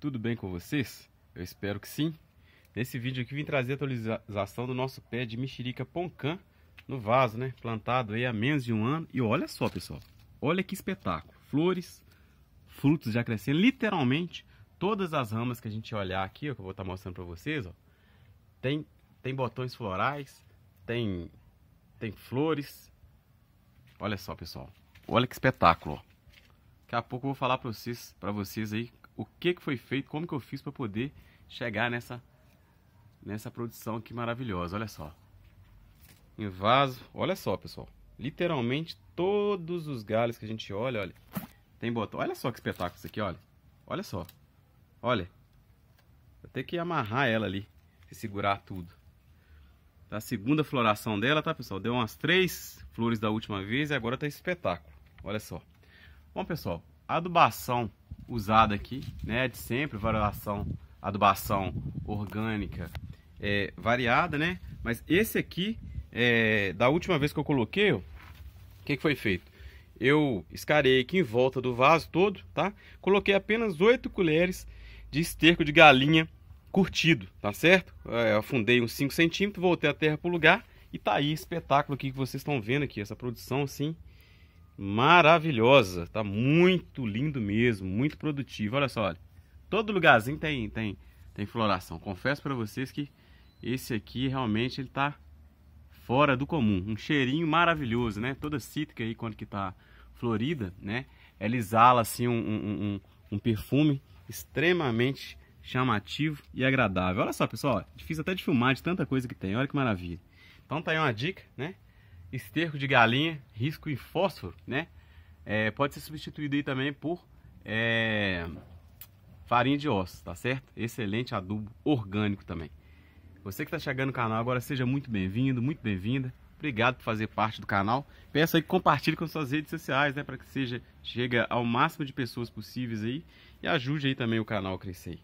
Tudo bem com vocês? Eu espero que sim. Nesse vídeo aqui vim trazer a atualização do nosso pé de mexerica poncã no vaso, né? Plantado aí há menos de um ano. E olha só, pessoal. Olha que espetáculo. Flores, frutos já crescendo. Literalmente, todas as ramas que a gente olhar aqui, ó, que eu vou estar tá mostrando para vocês, ó. Tem, tem botões florais, tem, tem flores. Olha só, pessoal. Olha que espetáculo, ó. Daqui a pouco eu vou falar para vocês, pra vocês aí o que, que foi feito, como que eu fiz para poder chegar nessa, nessa produção aqui maravilhosa. Olha só. Em vaso, olha só, pessoal. Literalmente todos os galhos que a gente olha, olha. Tem botão. Olha só que espetáculo isso aqui, olha. Olha só. Olha. Vou ter que amarrar ela ali. E segurar tudo. Tá, a segunda floração dela, tá, pessoal? Deu umas três flores da última vez e agora tá espetáculo. Olha só. Bom, pessoal, adubação usada aqui, né? De sempre, variação, adubação orgânica é, variada, né? Mas esse aqui, é, da última vez que eu coloquei, o que, que foi feito? Eu escarei aqui em volta do vaso todo, tá? Coloquei apenas 8 colheres de esterco de galinha curtido, tá certo? É, eu afundei uns 5 centímetros, voltei a terra pro lugar e tá aí espetáculo aqui que vocês estão vendo aqui, essa produção assim maravilhosa. Tá muito lindo mesmo, muito produtivo. Olha só, olha. Todo lugarzinho tem, tem, tem floração. Confesso para vocês que esse aqui realmente ele tá fora do comum. Um cheirinho maravilhoso, né? Toda cítrica aí quando que tá florida, né? Ela exala assim um, um, um, um perfume extremamente chamativo e agradável. Olha só, pessoal, difícil até de filmar de tanta coisa que tem. Olha que maravilha. Então tá aí uma dica, né? esterco de galinha, risco e fósforo, né? É, pode ser substituído aí também por é, farinha de ossos, tá certo? Excelente adubo orgânico também. Você que está chegando no canal agora, seja muito bem-vindo, muito bem-vinda. Obrigado por fazer parte do canal. Peço aí que compartilhe com suas redes sociais, né? Para que seja, chega ao máximo de pessoas possíveis aí. E ajude aí também o canal a crescer.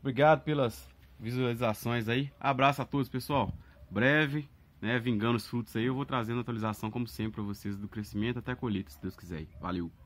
Obrigado pelas visualizações aí. Abraço a todos, pessoal. Breve né, vingando os frutos aí, eu vou trazendo atualização, como sempre, para vocês do crescimento até a colheita, se Deus quiser. Valeu!